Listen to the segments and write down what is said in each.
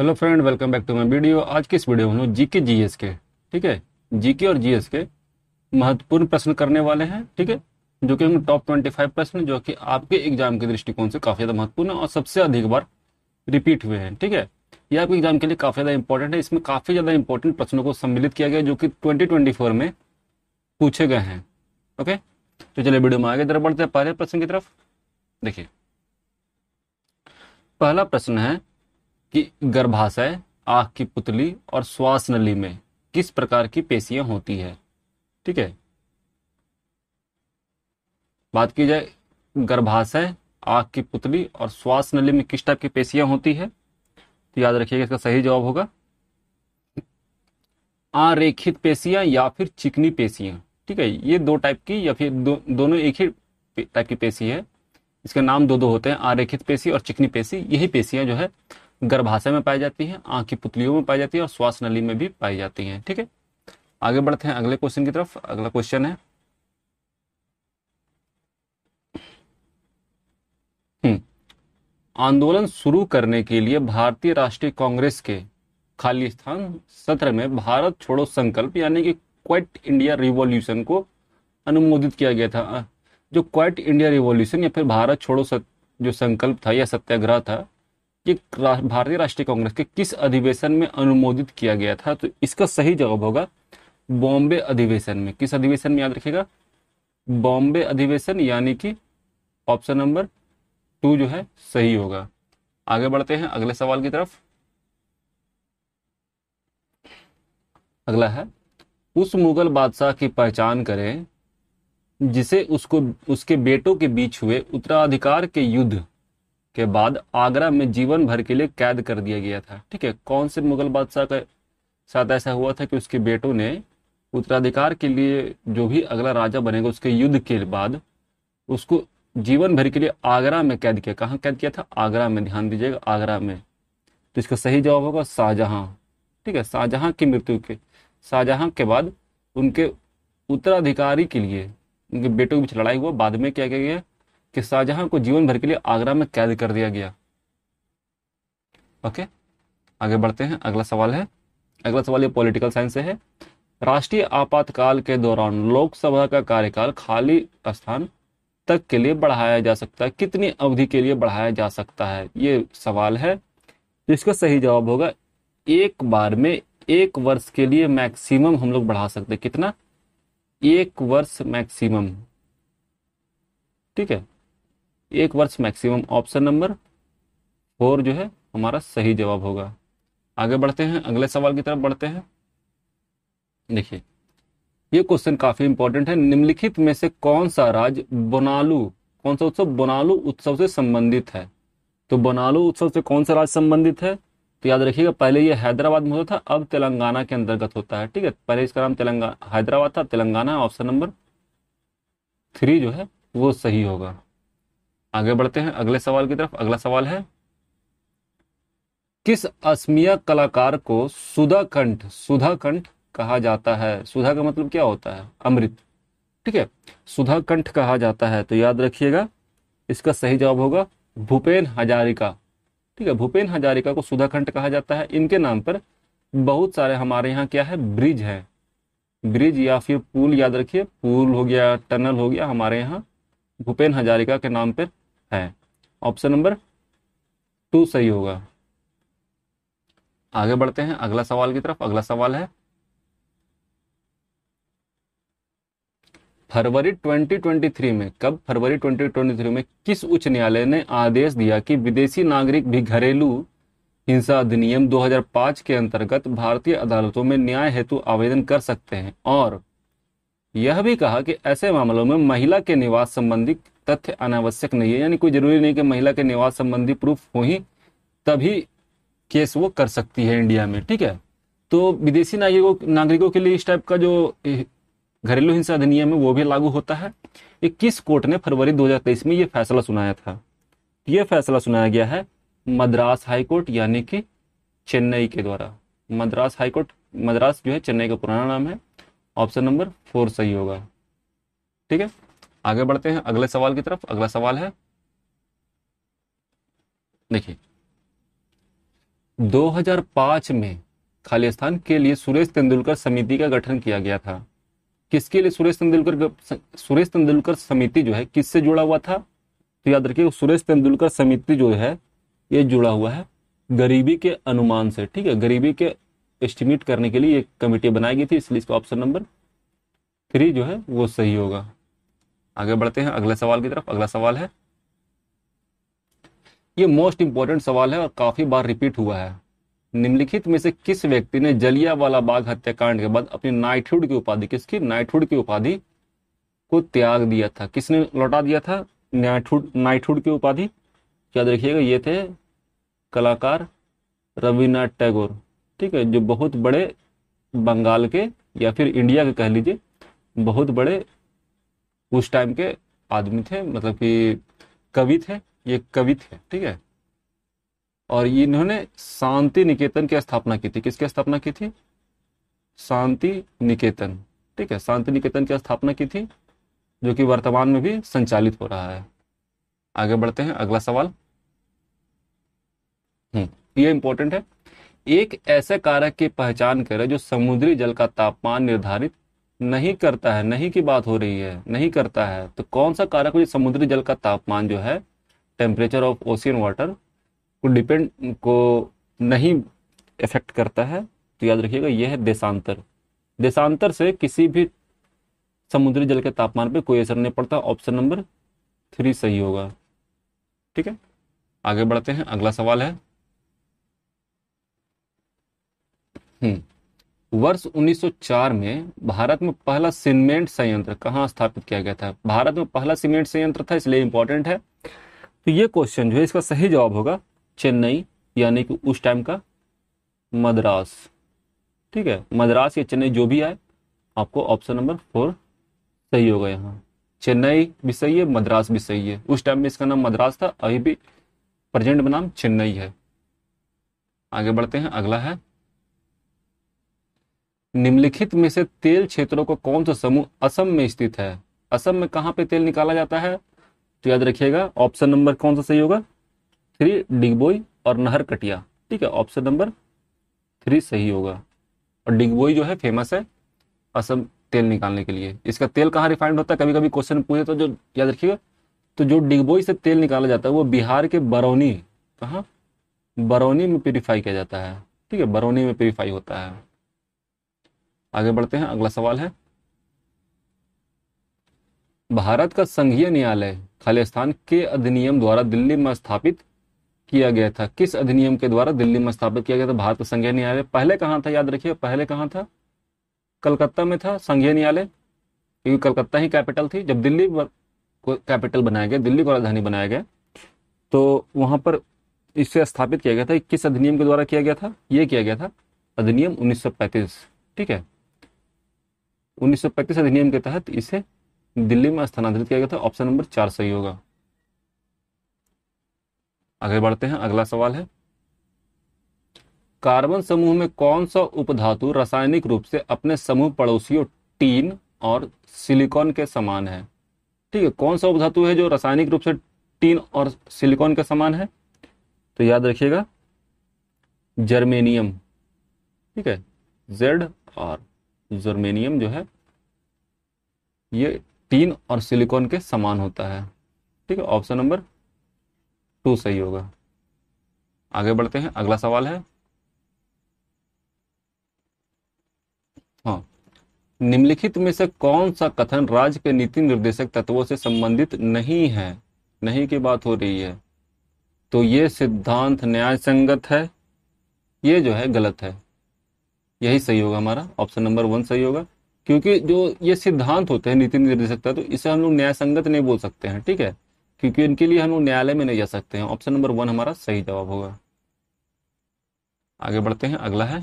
Hello friend welcome back to my video आज के इस वीडियो में हम जीके जीएस के ठीक है जीके और जीएस के महत्वपूर्ण प्रश्न करने वाले हैं ठीक है जो कि हम टॉप ट्वेंटी फाइव प्रश्न जो कि आपके एग्जाम के दृष्टिकोण से काफी ज्यादा महत्वपूर्ण है और सबसे अधिक बार रिपीट हुए हैं ठीक है ये आपके एग्जाम के लिए काफी ज्यादा इंपॉर्टेंट है इसमें काफी ज्यादा इंपॉर्टेंट प्रश्नों को सम्मिलित किया गया जो कि ट्वेंटी में पूछे गए हैं ओके तो चलिए वीडियो में आगे जरा बढ़ते हैं पहले प्रश्न की तरफ देखिए पहला प्रश्न है कि गर्भाशय आंख की पुतली और श्वास नली में किस प्रकार की पेशियां होती है ठीक है बात की जाए गर्भाशय आंख की पुतली और श्वास नली में किस टाइप की पेशियां होती है तो याद रखिएगा इसका सही जवाब होगा आरेखित पेशियां या फिर चिकनी पेशियां ठीक है ये दो टाइप की या फिर दो, दोनों एक ही टाइप की पेशी है इसका नाम दो दो होते हैं आरेखित पेशी और चिकनी पेशी यही पेशियां जो है गर्भाशय में पाई जाती है आंख की पुतलियों में पाई जाती है और श्वास नली में भी पाई जाती है ठीक है आगे बढ़ते हैं अगले क्वेश्चन की तरफ अगला क्वेश्चन है हम्म, आंदोलन शुरू करने के लिए भारतीय राष्ट्रीय कांग्रेस के खाली स्थान सत्र में भारत छोड़ो संकल्प यानी कि क्वाइट इंडिया रिवॉल्यूशन को अनुमोदित किया गया था जो क्वाइट इंडिया रिवॉल्यूशन या फिर भारत छोड़ो सत, जो संकल्प था या सत्याग्रह था कि भारतीय राष्ट्रीय कांग्रेस के किस अधिवेशन में अनुमोदित किया गया था तो इसका सही जवाब होगा बॉम्बे अधिवेशन में किस अधिवेशन में याद रखेगा बॉम्बे अधिवेशन यानी कि ऑप्शन नंबर टू जो है सही होगा आगे बढ़ते हैं अगले सवाल की तरफ अगला है उस मुगल बादशाह की पहचान करें जिसे उसको उसके बेटों के बीच हुए उत्तराधिकार के युद्ध के बाद आगरा में जीवन भर के लिए कैद कर दिया गया था ठीक है कौन से मुगल बादशाह के साथ ऐसा हुआ था कि उसके बेटों ने उत्तराधिकार के लिए जो भी अगला राजा बनेगा उसके युद्ध के बाद उसको जीवन भर के लिए आगरा में कैद किया कहाँ कैद किया था आगरा में ध्यान दीजिएगा आगरा में तो इसका सही जवाब होगा शाहजहां ठीक है शाहजहां की मृत्यु के शाहजहां के बाद उनके उत्तराधिकारी के लिए उनके बेटों के बीच लड़ाई हुआ बाद में क्या किया गया कि शाहजहां को जीवन भर के लिए आगरा में कैद कर दिया गया ओके आगे बढ़ते हैं अगला सवाल है अगला सवाल ये पॉलिटिकल साइंस से है राष्ट्रीय आपातकाल के दौरान लोकसभा का कार्यकाल खाली स्थान तक के लिए बढ़ाया जा सकता है कितनी अवधि के लिए बढ़ाया जा सकता है ये सवाल है इसका सही जवाब होगा एक बार में एक वर्ष के लिए मैक्सिमम हम लोग बढ़ा सकते कितना एक वर्ष मैक्सिमम ठीक है एक वर्ष मैक्सिमम ऑप्शन नंबर फोर जो है हमारा सही जवाब होगा आगे बढ़ते हैं अगले सवाल की तरफ बढ़ते हैं देखिए ये क्वेश्चन काफी इंपॉर्टेंट है निम्नलिखित में से कौन सा राज्य बोनालू कौन सा उत्सव बोनालू उत्सव से संबंधित है तो बोनालू उत्सव से कौन सा राज्य संबंधित है तो याद रखिएगा पहले ये हैदराबाद में होता था अब तेलंगाना के अंतर्गत होता है ठीक है पहले इसका नाम तेलंगाना हैदराबाद था तेलंगाना ऑप्शन नंबर थ्री जो है वो सही होगा आगे बढ़ते हैं अगले सवाल की तरफ अगला सवाल है किस असमिया कलाकार को सुधा कंठ सुधा कंठ कहा जाता है सुधा का मतलब क्या होता है अमृत ठीक है सुधा कंठ कहा जाता है तो याद रखिएगा इसका सही जवाब होगा भूपेन हजारिका ठीक है भूपेन हजारिका को सुधाकंठ कहा जाता है इनके नाम पर बहुत सारे हमारे यहाँ क्या है ब्रिज है ब्रिज या फिर पुल याद रखिए पुल हो गया टनल हो गया हमारे यहाँ भूपेन हजारिका के नाम पर है ऑप्शन नंबर टू सही होगा आगे बढ़ते हैं अगला सवाल की तरफ अगला सवाल है फरवरी 2023 में कब फरवरी 2023 में किस उच्च न्यायालय ने आदेश दिया कि विदेशी नागरिक भी घरेलू हिंसा अधिनियम 2005 के अंतर्गत भारतीय अदालतों में न्याय हेतु आवेदन कर सकते हैं और यह भी कहा कि ऐसे मामलों में महिला के निवास संबंधी तथ्य अनावश्यक नहीं है यानी कोई जरूरी नहीं कि महिला के निवास संबंधी प्रूफ हो ही तभी केस वो कर सकती है इंडिया में ठीक है तो विदेशी नागरिकों नागरिकों के लिए इस टाइप का जो घरेलू हिंसा अधिनियम है वो भी लागू होता है इक्कीस कोर्ट ने फरवरी दो में यह फैसला सुनाया था यह फैसला सुनाया गया है मद्रास हाईकोर्ट यानी कि चेन्नई के द्वारा मद्रास हाईकोर्ट मद्रास जो है चेन्नई का पुराना नाम है ऑप्शन नंबर फोर सही होगा ठीक है आगे बढ़ते हैं अगले सवाल की तरफ अगला सवाल है देखिए 2005 में खालिस्तान के लिए सुरेश तेंदुलकर समिति का गठन किया गया था किसके लिए सुरेश तेंदुलकर सुरेश तेंदुलकर समिति जो है किससे जुड़ा हुआ था तो याद रखिए सुरेश तेंदुलकर समिति जो है ये जुड़ा हुआ है गरीबी के अनुमान से ठीक है गरीबी के एस्टिमेट करने के लिए एक कमेटी बनाई गई थी इसलिए इसका ऑप्शन नंबर थ्री जो है वो सही होगा आगे बढ़ते हैं अगले सवाल की तरफ अगला सवाल है ये मोस्ट इंपॉर्टेंट सवाल है और काफी बार रिपीट हुआ है निम्नलिखित में से किस व्यक्ति ने जलिया वाला बाघ हत्याकांड के बाद अपनी नाइटहुड की उपाधि किसकी नाइटहुड की उपाधि को त्याग दिया था किसने लौटा दिया था नाइटहुड नाइटहुड की उपाधि याद रखिएगा ये थे कलाकार रविनाथ टैगोर ठीक है जो बहुत बड़े बंगाल के या फिर इंडिया के कह लीजिए बहुत बड़े उस टाइम के आदमी थे मतलब कि कवि थे ये कवि थे ठीक है और इन्होंने शांति निकेतन की स्थापना की थी किसकी स्थापना की थी शांति निकेतन ठीक है शांति निकेतन की स्थापना की थी जो कि वर्तमान में भी संचालित हो रहा है आगे बढ़ते हैं अगला सवाल हम्म ये इंपॉर्टेंट है एक ऐसे कारक की पहचान करें जो समुद्री जल का तापमान निर्धारित नहीं करता है नहीं की बात हो रही है नहीं करता है तो कौन सा कारक जो समुद्री जल का तापमान जो है टेम्परेचर ऑफ ओशियन वाटर को डिपेंड को नहीं इफेक्ट करता है तो याद रखिएगा यह है देशांतर देशांतर से किसी भी समुद्री जल के तापमान पे कोई असर नहीं पड़ता ऑप्शन नंबर थ्री सही होगा ठीक है आगे बढ़ते हैं अगला सवाल है हम्म। वर्ष 1904 में भारत में पहला सीमेंट संयंत्र कहाँ स्थापित किया गया था भारत में पहला सीमेंट संयंत्र था इसलिए इंपॉर्टेंट है तो ये क्वेश्चन जो है इसका सही जवाब होगा चेन्नई यानी कि उस टाइम का मद्रास ठीक है मद्रास या चेन्नई जो भी आए आपको ऑप्शन नंबर फोर सही होगा यहाँ चेन्नई भी सही है मद्रास भी सही है उस टाइम में इसका नाम मद्रास था अभी भी प्रेजेंट में नाम चेन्नई है आगे बढ़ते हैं अगला है निम्नलिखित में से तेल क्षेत्रों का कौन सा समूह असम में स्थित है असम में कहाँ पे तेल निकाला जाता है तो याद रखिएगा ऑप्शन नंबर कौन सा सही होगा थ्री डिगबोई और नहर कटिया ठीक है ऑप्शन नंबर थ्री सही होगा और डिगबोई जो है फेमस है असम तेल निकालने के लिए इसका तेल कहाँ रिफाइंड होता है कभी कभी क्वेश्चन पूछे तो जो याद रखिएगा तो जो डिगबोई से तेल निकाला जाता है वो बिहार के बरौनी कहाँ बरौनी में प्योरीफाई किया जाता है ठीक है बरौनी में प्योरीफाई होता है आगे बढ़ते हैं अगला सवाल है भारत का संघीय न्यायालय खालिस्तान के अधिनियम द्वारा दिल्ली में स्थापित किया गया था किस अधिनियम के द्वारा दिल्ली में स्थापित किया गया था भारत का संघीय न्यायालय पहले कहां था याद रखिए पहले कहां था कलकत्ता में था संघीय न्यायालय क्योंकि कलकत्ता ही कैपिटल थी जब दिल्ली को कैपिटल बनाया गया दिल्ली को राजधानी बनाया गया तो वहां पर इसे स्थापित किया गया था किस अधिनियम के द्वारा किया गया था यह किया गया था अधिनियम उन्नीस ठीक है 1935 अधिनियम के तहत इसे दिल्ली में स्थानांतरित किया गया था ऑप्शन नंबर चार सही होगा आगे बढ़ते हैं अगला सवाल है कार्बन समूह में कौन सा उपधातु रासायनिक रूप से अपने समूह पड़ोसियों टीन और सिलिकॉन के समान है ठीक है कौन सा उपधातु है जो रासायनिक रूप से टीन और सिलिकॉन के समान है तो याद रखिएगा जर्मेनियम ठीक है जेड और जर्मेनियम जो है ये टीन और सिलिकॉन के समान होता है ठीक है ऑप्शन नंबर टू सही होगा आगे बढ़ते हैं अगला सवाल है हाँ निम्नलिखित में से कौन सा कथन राज्य के नीति निर्देशक तत्वों से संबंधित नहीं है नहीं की बात हो रही है तो ये सिद्धांत न्याय संगत है ये जो है गलत है यही सही होगा हमारा ऑप्शन नंबर वन सही होगा क्योंकि जो ये सिद्धांत होते हैं नीति निर्देशकता तो इसे हम लोग न्याय संगत नहीं बोल सकते हैं ठीक है क्योंकि इनके लिए हम लोग न्यायालय में नहीं जा सकते हैं ऑप्शन नंबर वन हमारा सही जवाब होगा आगे बढ़ते हैं अगला है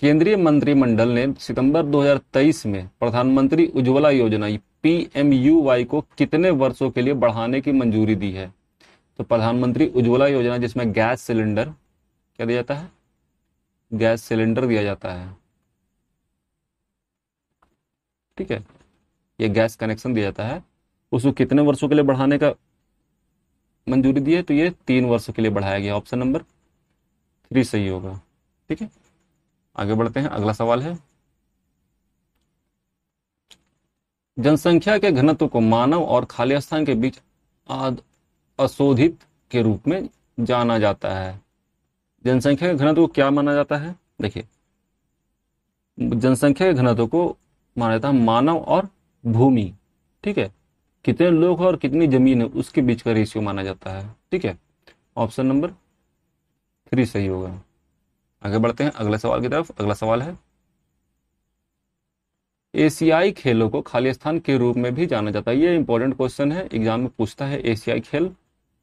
केंद्रीय मंत्रिमंडल ने सितंबर 2023 में प्रधानमंत्री उज्ज्वला योजना पीएमयूवाई को कितने वर्षों के लिए बढ़ाने की मंजूरी दी है तो प्रधानमंत्री उज्ज्वला योजना जिसमें गैस सिलेंडर क्या दिया जाता है गैस सिलेंडर दिया जाता है ठीक है ये गैस कनेक्शन दिया जाता है उसको कितने वर्षों के लिए बढ़ाने का मंजूरी दी है तो ये तीन वर्षों के लिए बढ़ाया गया ऑप्शन नंबर थ्री सही होगा ठीक है आगे बढ़ते हैं अगला सवाल है जनसंख्या के घनत्व को मानव और खाली स्थान के बीच अशोधित के रूप में जाना जाता है जनसंख्या के घनत्व को क्या माना जाता है देखिए जनसंख्या के घनत्व को माना जाता है मानव और भूमि ठीक है कितने लोग हैं और कितनी जमीन है उसके बीच का रेशियो माना जाता है ठीक है ऑप्शन नंबर थ्री सही होगा आगे बढ़ते हैं अगले सवाल की तरफ अगला सवाल है एशियाई खेलों को खाली स्थान के रूप में भी जाना जाता है ये इंपॉर्टेंट क्वेश्चन है एग्जाम में पूछता है एशियाई खेल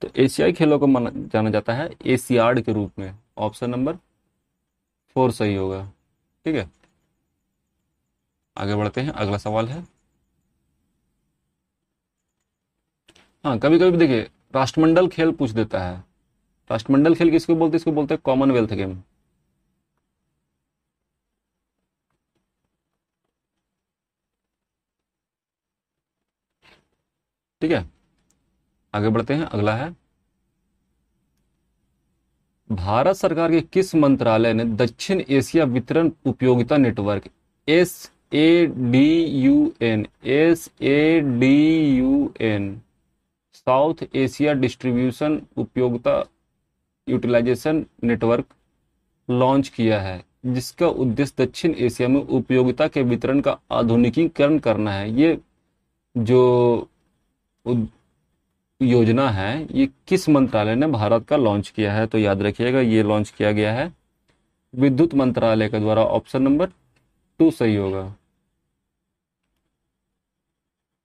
तो एशियाई खेलों को माना जाना जाता है एशियाड के रूप में ऑप्शन नंबर फोर सही होगा ठीक है आगे बढ़ते हैं अगला सवाल है हाँ कभी कभी देखिए राष्ट्रमंडल खेल पूछ देता है राष्ट्रमंडल खेल किसको बोलते हैं इसको बोलते हैं कॉमनवेल्थ गेम ठीक है आगे बढ़ते हैं अगला है भारत सरकार के किस मंत्रालय ने दक्षिण एशिया वितरण उपयोगिता network S A D U N S A D U N South Asia distribution उपयोगिता यूटिलाइजेशन नेटवर्क लॉन्च किया है जिसका उद्देश्य दक्षिण एशिया में उपयोगिता के वितरण का आधुनिकीकरण करना है ये जो योजना है ये किस मंत्रालय ने भारत का लॉन्च किया है तो याद रखिएगा ये लॉन्च किया गया है विद्युत मंत्रालय के द्वारा ऑप्शन नंबर टू सही होगा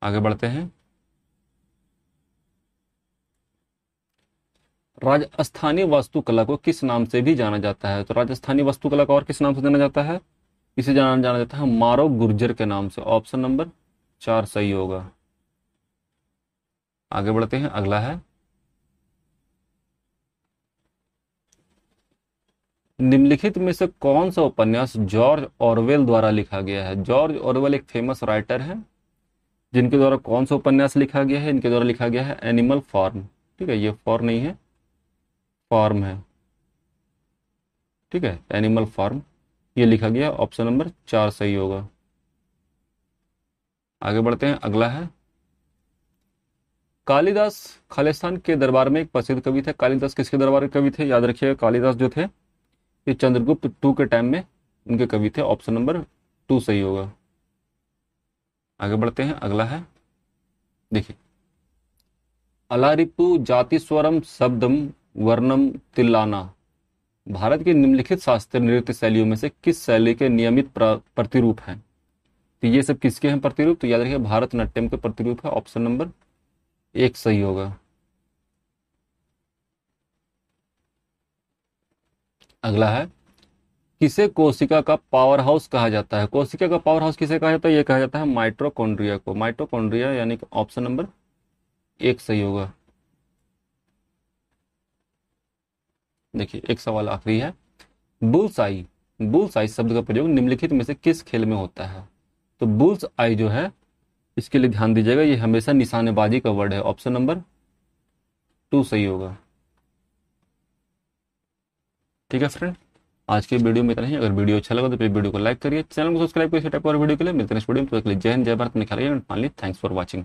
आगे बढ़ते हैं राजस्थानी वास्तुकला को किस नाम से भी जाना जाता है तो राजस्थानी वास्तुकला को और किस नाम से जाना जाता है इसे जाना जाना जाता है मारो गुर्जर के नाम से ऑप्शन नंबर चार सही होगा आगे बढ़ते हैं अगला है निम्नलिखित में से कौन सा उपन्यास जॉर्ज ऑरवेल द्वारा लिखा गया है जॉर्ज ऑरवेल एक फेमस राइटर है जिनके द्वारा कौन सा उपन्यास लिखा गया है इनके द्वारा लिखा गया है एनिमल फॉर्म ठीक है ये फॉर नहीं है फॉर्म है ठीक है एनिमल फॉर्म ये लिखा गया ऑप्शन नंबर चार सही होगा आगे बढ़ते हैं अगला है कालिदास खालिस्तान के दरबार में एक प्रसिद्ध कवि थे कालिदास किसके दरबार के कवि थे याद रखिएगा कालिदास जो थे ये चंद्रगुप्त टू के टाइम में उनके कवि थे ऑप्शन नंबर टू सही होगा आगे बढ़ते हैं अगला है देखिए अलारिपु जाति स्वरम शब्दम वर्णम तिल्लाना भारत के निम्नलिखित शास्त्रीय नृत्य शैलियों में से किस शैली के नियमित प्रतिरूप हैं तो ये सब किसके हैं प्रतिरूप तो याद रखिए भारतनाट्यम के प्रतिरूप है ऑप्शन नंबर एक सही होगा अगला है किसे कोशिका का पावर हाउस कहा जाता है कोशिका का पावर हाउस किसे कहा जाता है यह कहा जाता है माइट्रोकॉन्ड्रिया को माइट्रोकॉन्ड्रिया यानी कि ऑप्शन नंबर एक सही होगा देखिए एक सवाल आखिरी है बुल्स आई बुल्स आई शब्द का प्रयोग निम्नलिखित में से किस खेल में होता है तो बुल्स आई जो है इसके लिए ध्यान दीजिएगा ये हमेशा निशानेबाजी का वर्ड है ऑप्शन नंबर टू सही होगा ठीक है फ्रेंड आज के वीडियो में इतना ही अगर वीडियो अच्छा लगा तो प्लीज वीडियो को लाइक करिए चैनल को सब्सक्राइब करिए टाइप और वीडियो के लिए मिलते हैं इस वीडियो में तो जय हिंद जय भारत में ख्याल फाइनली थैंक्स फॉर वॉचिंग